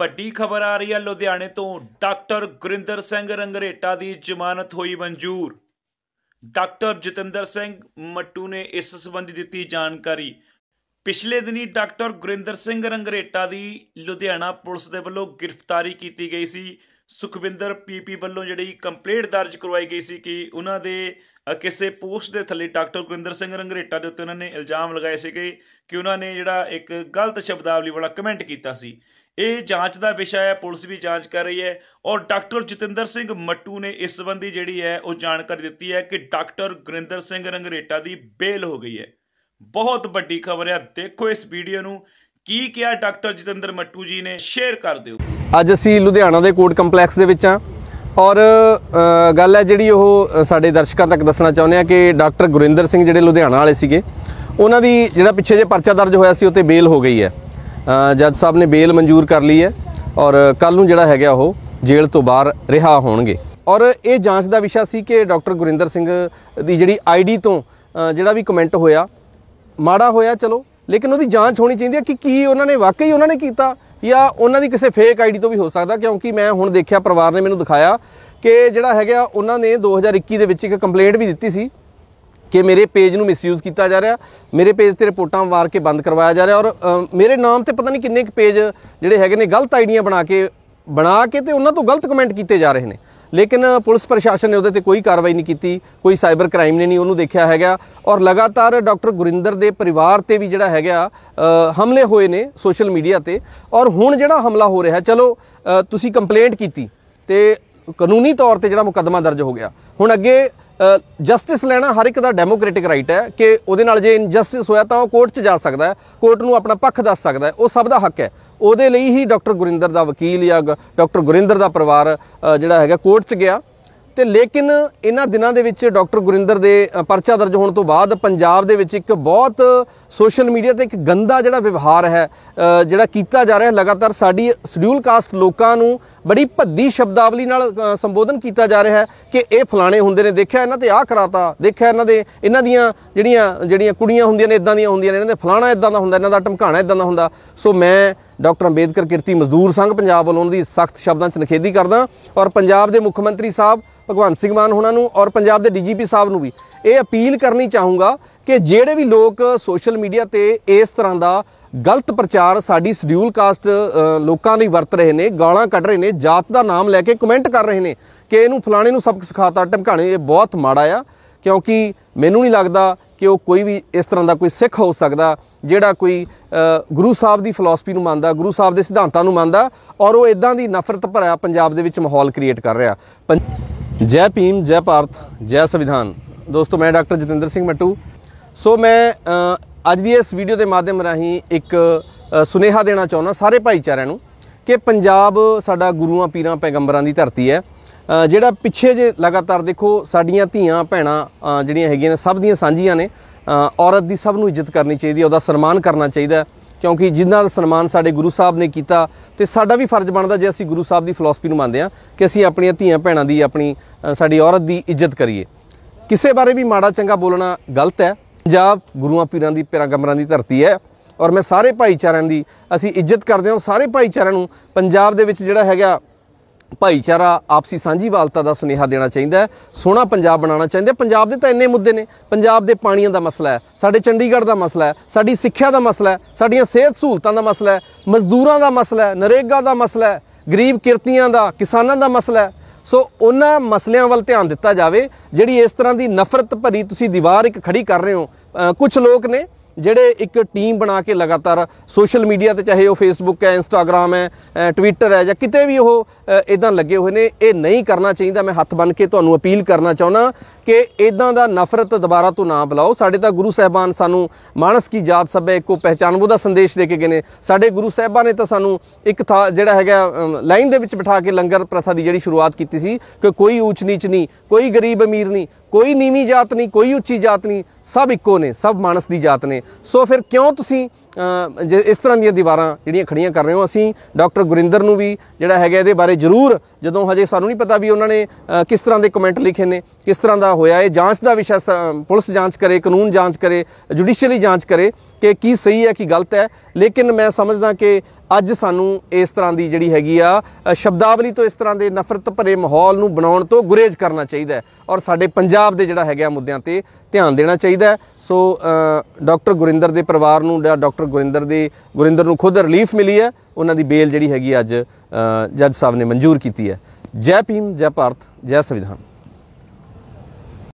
ਵੱਡੀ ਖਬਰ ਆ ਰਹੀ ਹੈ ਲੁਧਿਆਣੇ ਤੋਂ ਡਾਕਟਰ ਗੁਰਿੰਦਰ ਸਿੰਘ ਰੰਗਰੇਟਾ ਦੀ ਜ਼ਮਾਨਤ ਹੋਈ ਮਨਜ਼ੂਰ ਡਾਕਟਰ ਜਤਿੰਦਰ ਸਿੰਘ ਮੱਟੂ ਨੇ ਇਸ ਸੰਬੰਧੀ ਦਿੱਤੀ ਜਾਣਕਾਰੀ ਪਿਛਲੇ ਦਿਨੀ ਡਾਕਟਰ ਗੁਰਿੰਦਰ ਸਿੰਘ ਰੰਗਰੇਟਾ ਦੀ ਲੁਧਿਆਣਾ ਪੁਲਿਸ ਦੇ ਵੱਲੋਂ ਗ੍ਰਿਫਤਾਰੀ ਕੀਤੀ ਗਈ ਸੀ ਸੁਖਵਿੰਦਰ ਪੀਪੀ ਵੱਲੋਂ ਜਿਹੜੀ ਕੰਪਲੇਂਟ ਦਰਜ ਕਰਵਾਈ ਗਈ ਸੀ ਕਿ ਉਹਨਾਂ ਦੇ ਕਿਸੇ ਪੋਸਟ ਦੇ ਥੱਲੇ ਡਾਕਟਰ ਗੁਰਿੰਦਰ ਸਿੰਘ ਰੰਗਰੇਟਾ ਦੇ ਉੱਤੇ ਉਹਨਾਂ ਨੇ ਇਲਜ਼ਾਮ ਲਗਾਏ ਸੀਗੇ ਕਿ ਉਹਨਾਂ ਨੇ ਜਿਹੜਾ ਇੱਕ ਗਲਤ ਸ਼ਬਦਾਵਲੀ ਵਾਲਾ ਕਮੈਂਟ ਕੀਤਾ ਸੀ ਇਹ ਜਾਂਚ ਦਾ ਵਿਸ਼ਾ ਹੈ ਪੁਲਿਸ ਵੀ ਜਾਂਚ ਕਰ ਰਹੀ ਹੈ ਔਰ ਡਾਕਟਰ ਜਤਿੰਦਰ ਸਿੰਘ ਮੱਟੂ ਨੇ ਇਸ ਸੰਬੰਧੀ ਜਿਹੜੀ ਹੈ ਉਹ ਜਾਣਕਾਰੀ ਦਿੱਤੀ ਹੈ ਕਿ ਡਾਕਟਰ ਗੁਰਿੰਦਰ ਸਿੰਘ ਰੰਗਰੇਟਾ ਦੀ ਬੇਲ ਹੋ ਗਈ ਹੈ ਬਹੁਤ ਵੱਡੀ ਖਬਰ ਹੈ ਦੇਖੋ ਇਸ ਵੀਡੀਓ ਨੂੰ ਕੀ ਕਿਹਾ ਡਾਕਟਰ ਜਤਿੰਦਰ ਮੱਟੂ ਜੀ ਨੇ ਸ਼ੇਅਰ ਕਰ ਦਿਓ ਅੱਜ ਅਸੀਂ ਲੁਧਿਆਣਾ ਦੇ ਕੋਰਟ ਕੰਪਲੈਕਸ ਦੇ ਵਿੱਚ ਆ ਔਰ ਗੱਲ ਹੈ ਜਿਹੜੀ ਉਹ ਸਾਡੇ ਦਰਸ਼ਕਾਂ ਤੱਕ ਦੱਸਣਾ ਚਾਹੁੰਦੇ ਆ ਕਿ ਡਾਕਟਰ ਗੁਰਿੰਦਰ ਸਿੰਘ ਜਿਹੜੇ ਲੁਧਿਆਣਾ ਵਾਲੇ ਸੀਗੇ ਉਹਨਾਂ ਦੀ ਜਿਹੜਾ ਪਿੱਛੇ ਜੇ ਪਰਚਾ ਦਰਜ ਹੋਇਆ ਸੀ ਉਹ ਤੇ ਬੇਲ ਹੋ ਗਈ ਹੈ ਜੱਜ ਸਾਹਿਬ ਨੇ ਬੇਲ ਮਨਜ਼ੂਰ ਕਰ ਲਈ ਹੈ ਔਰ ਕੱਲ ਨੂੰ ਜਿਹੜਾ ਹੈਗਾ ਉਹ ਜੇਲ੍ਹ ਤੋਂ ਬਾਹਰ ਰਿਹਾ ਹੋਣਗੇ ਔਰ ਇਹ ਜਾਂਚ ਦਾ ਵਿਸ਼ਾ ਸੀ ਕਿ ਡਾਕਟਰ ਗੁਰਿੰਦਰ ਸਿੰਘ ਦੀ ਜਿਹੜੀ ਆਈਡੀ ਤੋਂ ਜਿਹੜਾ ਵੀ ਕਮੈਂਟ ਹੋਇਆ ਮਾੜਾ ਹੋਇਆ ਚਲੋ ਲੇਕਿਨ ਉਹਦੀ ਜਾਂਚ ਹੋਣੀ ਚਾਹੀਦੀ ਹੈ ਕਿ ਕੀ ਉਹਨਾਂ ਨੇ ਵਾਕਈ ਉਹਨਾਂ ਨੇ ਕੀਤਾ ਜਾਂ ਉਹਨਾਂ ਦੀ ਕਿਸੇ ਫੇਕ ਆਈਡੀ ਤੋਂ ਵੀ ਹੋ ਸਕਦਾ ਕਿਉਂਕਿ ਮੈਂ ਹੁਣ ਦੇਖਿਆ ਪਰਿਵਾਰ ਨੇ ਮੈਨੂੰ ਦਿਖਾਇਆ ਕਿ ਜਿਹੜਾ ਹੈਗਾ ਉਹਨਾਂ ਨੇ 2021 ਦੇ ਵਿੱਚ ਇੱਕ ਕੰਪਲੇਂਟ ਵੀ ਦਿੱਤੀ ਸੀ ਕਿ ਮੇਰੇ ਪੇਜ ਨੂੰ ਮਿਸਯੂਜ਼ ਕੀਤਾ ਜਾ ਰਿਹਾ ਮੇਰੇ ਪੇਜ ਤੇ ਰਿਪੋਰਟਾਂ ਵਾਰ ਕੇ ਬੰਦ ਕਰਵਾਇਆ ਜਾ ਰਿਹਾ ਔਰ ਮੇਰੇ ਨਾਮ ਤੇ ਪਤਾ ਨਹੀਂ ਕਿੰਨੇ ਕੁ ਪੇਜ ਜਿਹੜੇ ਹੈਗੇ ਨੇ ਗਲਤ ਆਈਡੀਆਂ ਬਣਾ ਕੇ ਬਣਾ ਕੇ ਤੇ ਉਹਨਾਂ ਤੋਂ ਗਲਤ ਕਮੈਂਟ ਕੀਤੇ ਜਾ ਰਹੇ ਨੇ ਲੇਕਿਨ ਪੁਲਿਸ ਪ੍ਰਸ਼ਾਸਨ ਨੇ ਉਹਦੇ ਤੇ ਕੋਈ ਕਾਰਵਾਈ ਨਹੀਂ ਕੀਤੀ ਕੋਈ ਸਾਈਬਰ ਕ੍ਰਾਈਮ ਨੇ ਨਹੀਂ ਉਹਨੂੰ ਦੇਖਿਆ ਹੈਗਾ ਔਰ ਲਗਾਤਾਰ ਡਾਕਟਰ ਗੁਰਿੰਦਰ ਦੇ ਪਰਿਵਾਰ ਤੇ ਵੀ ਜਿਹੜਾ ਹੈਗਾ ਹਮਲੇ ਹੋਏ ਨੇ ਸੋਸ਼ਲ ਮੀਡੀਆ ਤੇ ਔਰ ਹੁਣ ਜਿਹੜਾ ਹਮਲਾ ਹੋ ਰਿਹਾ ਚਲੋ ਤੁਸੀਂ ਕੰਪਲੇਂਟ ਕੀਤੀ ਤੇ ਕਾਨੂੰਨੀ ਤੌਰ ਤੇ ਜਿਹੜਾ ਮੁਕੱਦਮਾ ਦਰਜ ਹੋ ਗਿਆ ਹੁਣ ਅੱਗੇ ਜਸਟਿਸ ਲੈਣਾ ਹਰ ਇੱਕ ਦਾ ਡੈਮੋਕ੍ਰੈਟਿਕ ਰਾਈਟ ਹੈ ਕਿ ਉਹਦੇ ਨਾਲ ਜੇ ਇਨਜਸਟਿਸ ਹੋਇਆ ਤਾਂ ਉਹ ਕੋਰਟ 'ਚ ਜਾ ਸਕਦਾ ਹੈ ਕੋਰਟ ਨੂੰ ਆਪਣਾ ਪੱਖ ਦੱਸ ਸਕਦਾ ਹੈ ਉਹ ਸਭ ਦਾ ਹੱਕ ਹੈ ਉਹਦੇ ਲਈ ਹੀ ਡਾਕਟਰ ਗੁਰਿੰਦਰ ਦਾ ਵਕੀਲ ਜਾਂ ਡਾਕਟਰ ਗੁਰਿੰਦਰ ਦਾ ਪਰਿਵਾਰ ਜਿਹੜਾ ਹੈਗਾ ਕੋਰਟ 'ਚ ਗਿਆ ਤੇ ਲੇਕਿਨ ਇਹਨਾਂ ਦਿਨਾਂ ਦੇ ਵਿੱਚ ਡਾਕਟਰ ਗੁਰਿੰਦਰ ਦੇ ਪਰਚਾ ਦਰਜ ਹੋਣ ਤੋਂ ਬਾਅਦ ਪੰਜਾਬ ਦੇ ਵਿੱਚ ਇੱਕ ਬਹੁਤ ਸੋਸ਼ਲ ਮੀਡੀਆ ਤੇ ਇੱਕ ਗੰਦਾ ਜਿਹੜਾ ਵਿਵਹਾਰ ਹੈ ਜਿਹੜਾ ਕੀਤਾ ਜਾ ਰਿਹਾ ਲਗਾਤਾਰ ਸਾਡੀ ਸ਼ਡਿਊਲ ਕਾਸਟ ਲੋਕਾਂ ਨੂੰ ਬੜੀ ਭੱਦੀ ਸ਼ਬਦਾਵਲੀ ਨਾਲ ਸੰਬੋਧਨ ਕੀਤਾ ਜਾ ਰਿਹਾ ਹੈ ਕਿ ਇਹ ਫਲਾਣੇ ਹੁੰਦੇ ਨੇ ਦੇਖਿਆ ਇਹਨਾਂ ਤੇ ਆਹ ਕਰਾਤਾ ਦੇਖਿਆ ਇਹਨਾਂ ਦੇ ਇਹਨਾਂ ਦੀਆਂ ਜਿਹੜੀਆਂ ਜਿਹੜੀਆਂ ਕੁੜੀਆਂ ਹੁੰਦੀਆਂ ਨੇ ਇਦਾਂ ਦੀਆਂ ਹੁੰਦੀਆਂ ਨੇ ਇਹਨਾਂ ਦੇ ਫਲਾਣਾ ਇਦਾਂ ਦਾ ਹੁੰਦਾ ਇਹਨਾਂ ਦਾ ਟਮਕਾਣਾ ਇਦਾਂ ਦਾ ਹੁੰਦਾ ਸੋ ਮੈਂ ਡਾਕਟਰ ਅੰਬੇਦਕਰ ਕਿਰਤੀ ਮਜ਼ਦੂਰ ਸੰਘ ਪੰਜਾਬ ਵੱਲੋਂ ਦੀ ਸਖਤ ਸ਼ਬਦਾਂ 'ਚ ਨਿਖੇਧੀ ਕਰਦਾ ਔਰ ਪੰਜਾਬ ਦੇ ਮੁੱਖ ਮੰਤਰੀ ਸਾਹਿਬ ਭਗਵੰਤ ਸਿੰਘ ਮਾਨ ਉਹਨਾਂ ਨੂੰ ਔਰ ਪੰਜਾਬ ਦੇ ਡੀਜੀਪੀ ਸਾਹਿਬ ਨੂੰ ਵੀ ਇਹ ਅਪੀਲ ਕਰਨੀ ਚਾਹੂੰਗਾ ਕਿ ਜਿਹੜੇ ਵੀ ਲੋਕ ਸੋਸ਼ਲ ਮੀਡੀਆ ਤੇ ਇਸ ਤਰ੍ਹਾਂ ਦਾ ਗਲਤ ਪ੍ਰਚਾਰ ਸਾਡੀ ਸ਼ਡਿਊਲ ਕਾਸਟ ਲੋਕਾਂ ਲਈ ਵਰਤ ਰਹੇ ਨੇ ਗਾਲਾਂ ਕੱਢ ਰਹੇ ਨੇ ਜਾਤ ਦਾ ਨਾਮ ਲੈ ਕੇ ਕਮੈਂਟ ਕਰ ਰਹੇ ਨੇ ਕਿ ਇਹਨੂੰ ਫਲਾਣੇ ਨੂੰ ਸਬਕ ਸਿਖਾਤਾ ਢਮਕਾਣੇ ਇਹ ਬਹੁਤ ਮਾੜਾ ਆ ਕਿਉਂਕਿ ਮੈਨੂੰ ਨਹੀਂ ਲੱਗਦਾ ਕਿ ਉਹ ਕੋਈ ਵੀ ਇਸ ਤਰ੍ਹਾਂ ਦਾ ਕੋਈ ਸਿੱਖ ਹੋ ਸਕਦਾ ਜਿਹੜਾ ਕੋਈ ਗੁਰੂ ਸਾਹਿਬ ਦੀ ਫਿਲਾਸਫੀ ਨੂੰ ਮੰਨਦਾ ਗੁਰੂ ਸਾਹਿਬ ਦੇ ਸਿਧਾਂਤਾਂ ਨੂੰ ਮੰਨਦਾ ਔਰ ਉਹ ਇਦਾਂ ਦੀ ਨਫ਼ਰਤ ਭਰਿਆ ਪੰਜਾਬ ਦੇ ਵਿੱਚ ਮਾਹੌਲ ਕ੍ਰੀਏਟ ਕਰ ਰਿਹਾ ਜੈ ਭੀਮ ਜੈ ਭਾਰਤ ਜੈ ਸੰਵਿਧਾਨ ਦੋਸਤੋ ਮੈਂ ਡਾਕਟਰ ਜਤਿੰਦਰ ਸਿੰਘ ਮੱਟੂ ਸੋ ਮੈਂ ਅੱਜ ਦੀ ਇਸ ਵੀਡੀਓ ਦੇ ਮਾਧਿਅਮ ਰਾਹੀਂ ਇੱਕ ਸੁਨੇਹਾ ਦੇਣਾ ਚਾਹੁੰਦਾ ਸਾਰੇ ਭਾਈਚਾਰਿਆਂ ਨੂੰ ਕਿ ਪੰਜਾਬ ਸਾਡਾ ਗੁਰੂਆਂ ਪੀਰਾਂ ਪੈਗੰਬਰਾਂ ਦੀ ਧਰਤੀ ਹੈ ਜਿਹੜਾ ਪਿੱਛੇ ਜੇ ਲਗਾਤਾਰ ਦੇਖੋ ਸਾਡੀਆਂ ਧੀਆਂ ਭੈਣਾਂ ਜਿਹੜੀਆਂ ਹੈਗੀਆਂ ਨੇ ਸਭ ਦੀਆਂ ਸਾਂਝੀਆਂ ਨੇ ਔਰਤ ਦੀ ਸਭ ਨੂੰ ਇੱਜ਼ਤ ਕਰਨੀ ਚਾਹੀਦੀ ਹੈ ਉਹਦਾ ਸਨਮਾਨ ਕਰਨਾ ਚਾਹੀਦਾ ਕਿਉਂਕਿ ਜਿੰਨਾ ਦਾ ਸਨਮਾਨ ਸਾਡੇ ਗੁਰੂ ਸਾਹਿਬ ਨੇ ਕੀਤਾ ਤੇ ਸਾਡਾ ਵੀ ਫਰਜ਼ ਬਣਦਾ ਜੇ ਅਸੀਂ ਗੁਰੂ ਸਾਹਿਬ ਦੀ ਫਿਲਾਸਫੀ ਨੂੰ ਮੰਨਦੇ ਆ ਕਿ ਅਸੀਂ ਆਪਣੀਆਂ ਧੀਆਂ ਭੈਣਾਂ ਦੀ ਆਪਣੀ ਸਾਡੀ ਔਰਤ ਦੀ ਇੱਜ਼ਤ ਕਰੀਏ ਕਿਸੇ ਬਾਰੇ ਵੀ ਮਾੜਾ ਚੰਗਾ ਬੋਲਣਾ ਗਲਤ ਹੈ ਪੰਜਾਬ ਗੁਰੂਆਂ ਪੀਰਾਂ ਦੀ ਪੈਰਾਗੰਬਰਾਂ ਦੀ ਧਰਤੀ ਹੈ ਔਰ ਮੈਂ ਸਾਰੇ ਭਾਈਚਾਰਿਆਂ ਦੀ ਅਸੀਂ ਇੱਜ਼ਤ ਕਰਦੇ ਹਾਂ ਸਾਰੇ ਭਾਈਚਾਰਿਆਂ ਨੂੰ ਪੰਜਾਬ ਦੇ ਵਿੱਚ ਜਿਹੜਾ ਹੈਗਾ ਭਾਈਚਾਰਾ ਆਪਸੀ ਸਾਂਝੀਵਾਲਤਾ ਦਾ ਸੁਨੇਹਾ ਦੇਣਾ ਚਾਹੀਦਾ ਹੈ ਸੋਹਣਾ ਪੰਜਾਬ ਬਣਾਉਣਾ ਚਾਹੀਦਾ ਪੰਜਾਬ ਦੇ ਤਾਂ ਇੰਨੇ ਮੁੱਦੇ ਨੇ ਪੰਜਾਬ ਦੇ ਪਾਣੀਆਂ ਦਾ ਮਸਲਾ ਹੈ ਸਾਡੇ ਚੰਡੀਗੜ੍ਹ ਦਾ ਮਸਲਾ ਹੈ ਸਾਡੀ ਸਿੱਖਿਆ ਦਾ ਮਸਲਾ ਹੈ ਸਾਡੀਆਂ ਸਿਹਤ ਸਹੂਲਤਾਂ ਦਾ ਮਸਲਾ ਹੈ ਮਜ਼ਦੂਰਾਂ ਦਾ ਮਸਲਾ ਹੈ ਨਰੇਗਾ ਦਾ ਮਸਲਾ ਹੈ ਗਰੀਬ ਕਿਰਤੀਆਂ ਦਾ ਕਿਸਾਨਾਂ ਦਾ ਮਸਲਾ ਹੈ ਸੋ ਉਹਨਾਂ ਮਸਲਿਆਂ ਵੱਲ ਧਿਆਨ ਦਿੱਤਾ ਜਾਵੇ ਜਿਹੜੀ ਇਸ ਤਰ੍ਹਾਂ ਦੀ ਨਫ਼ਰਤ ਭਰੀ ਤੁਸੀਂ ਦੀਵਾਰ ਇੱਕ ਖੜੀ ਕਰ ਰਹੇ ਹੋ ਕੁਝ ਲੋਕ ਨੇ ਜਿਹੜੇ ਇੱਕ ਟੀਮ ਬਣਾ ਕੇ ਲਗਾਤਾਰ ਸੋਸ਼ਲ ਮੀਡੀਆ ਤੇ ਚਾਹੇ ਉਹ ਫੇਸਬੁੱਕ ਹੈ ਇੰਸਟਾਗ੍ਰam ਹੈ ਟਵਿੱਟਰ ਹੈ ਜਾਂ ਕਿਤੇ ਵੀ ਉਹ ਇਦਾਂ ਲੱਗੇ ਹੋਏ ਨੇ ਇਹ ਨਹੀਂ ਕਰਨਾ ਚਾਹੀਦਾ ਮੈਂ ਹੱਥ ਬੰਨ ਕੇ ਤੁਹਾਨੂੰ ਅਪੀਲ ਕਰਨਾ ਚਾਹੁੰਦਾ ਕਿ ਇਦਾਂ ਦਾ ਨਫ਼ਰਤ ਦੁਬਾਰਾ ਤੋਂ ਨਾ ਬੁਲਾਓ ਸਾਡੇ ਤਾਂ ਗੁਰੂ ਸਾਹਿਬਾਨ ਸਾਨੂੰ ਮਾਨਸ ਕੀ ਜਾਤ ਸਭੇ ਇੱਕੋ ਪਹਿਚਾਨਵੋ ਦਾ ਸੰਦੇਸ਼ ਦੇ ਕੇ ਗਏ ਨੇ ਸਾਡੇ ਗੁਰੂ ਸਾਹਿਬਾਨ ਨੇ ਤਾਂ ਸਾਨੂੰ ਇੱਕ ਥਾ ਜਿਹੜਾ ਹੈਗਾ ਲਾਈਨ ਦੇ ਵਿੱਚ ਬਿਠਾ ਕੇ ਲੰਗਰ ਪ੍ਰਥਾ ਦੀ ਜਿਹੜੀ ਸ਼ੁਰੂਆਤ ਕੀਤੀ ਸੀ ਕਿ ਕੋਈ ਊਚ ਨੀਚ ਨਹੀਂ ਕੋਈ ਗਰੀਬ ਅਮੀਰ ਨਹੀਂ ਕੋਈ ਨੀਵੀਂ ਜਾਤ ਨਹੀਂ ਕੋਈ ਉੱਚੀ ਜਾਤ ਨਹੀਂ ਸਭ ਇੱਕੋ ਨੇ ਸਭ ਮਾਨਸ ਦੀ ਜਾਤ ਨੇ ਸੋ ਫਿਰ ਕਿਉਂ ਤੁਸੀਂ ਜੇ ਇਸ ਤਰ੍ਹਾਂ ਦੀਆਂ ਦੀਵਾਰਾਂ ਜਿਹੜੀਆਂ ਖੜੀਆਂ ਕਰ ਰਹੇ ਹੋ ਅਸੀਂ ਡਾਕਟਰ ਗੁਰਿੰਦਰ ਨੂੰ ਵੀ ਜਿਹੜਾ ਹੈਗਾ ਇਹਦੇ ਬਾਰੇ ਜ਼ਰੂਰ ਜਦੋਂ ਹਜੇ ਸਾਨੂੰ ਨਹੀਂ ਪਤਾ ਵੀ ਉਹਨਾਂ ਨੇ ਕਿਸ ਤਰ੍ਹਾਂ ਦੇ ਕਮੈਂਟ ਲਿਖੇ ਨੇ ਕਿਸ ਤਰ੍ਹਾਂ ਦਾ ਹੋਇਆ ਇਹ ਜਾਂਚ ਦਾ ਵਿਸ਼ਾ ਪੁਲਿਸ ਜਾਂਚ ਕਰੇ ਕਾਨੂੰਨ ਜਾਂਚ ਕਰੇ ਜੁਡੀਸ਼ੀਅਲੀ ਜਾਂਚ ਕਰੇ ਕਿ ਕੀ ਸਹੀ ਹੈ ਕੀ ਗਲਤ ਹੈ ਲੇਕਿਨ ਮੈਂ ਸਮਝਦਾ ਕਿ ਅੱਜ ਸਾਨੂੰ ਇਸ ਤਰ੍ਹਾਂ ਦੀ ਜਿਹੜੀ ਹੈਗੀ ਆ ਸ਼ਬਦਾਵਲੀ ਤੋਂ ਇਸ ਤਰ੍ਹਾਂ ਦੇ ਨਫ਼ਰਤ ਭਰੇ ਮਾਹੌਲ ਨੂੰ ਬਣਾਉਣ ਤੋਂ ਗੁਰੇਜ਼ ਕਰਨਾ ਚਾਹੀਦਾ ਹੈ ਔਰ ਸਾਡੇ ਪੰਜਾਬ ਦੇ ਜਿਹੜਾ ਹੈਗਾ ਮੁੱਦਿਆਂ ਤੇ ਧਿਆਨ ਦੇਣਾ ਚਾਹੀਦਾ ਸੋ ਡਾਕਟਰ ਗੁਰਿੰਦਰ ਦੇ ਪਰਿਵਾਰ ਨੂੰ ਜਾਂ ਡਾਕਟਰ ਗੁਰਿੰਦਰ ਦੇ ਗੁਰਿੰਦਰ ਨੂੰ ਖੁਦ ਰਿਲੀਫ ਮਿਲੀ ਹੈ ਉਹਨਾਂ ਦੀ ਬੇਲ ਜਿਹੜੀ ਹੈਗੀ ਅੱਜ ਜੱਜ ਸਾਹਿਬ ਨੇ ਮਨਜ਼ੂਰ ਕੀਤੀ ਹੈ ਜੈ ਭੀਮ ਜੈ ਭਾਰਤ ਜੈ ਸੰਵਿਧਾਨ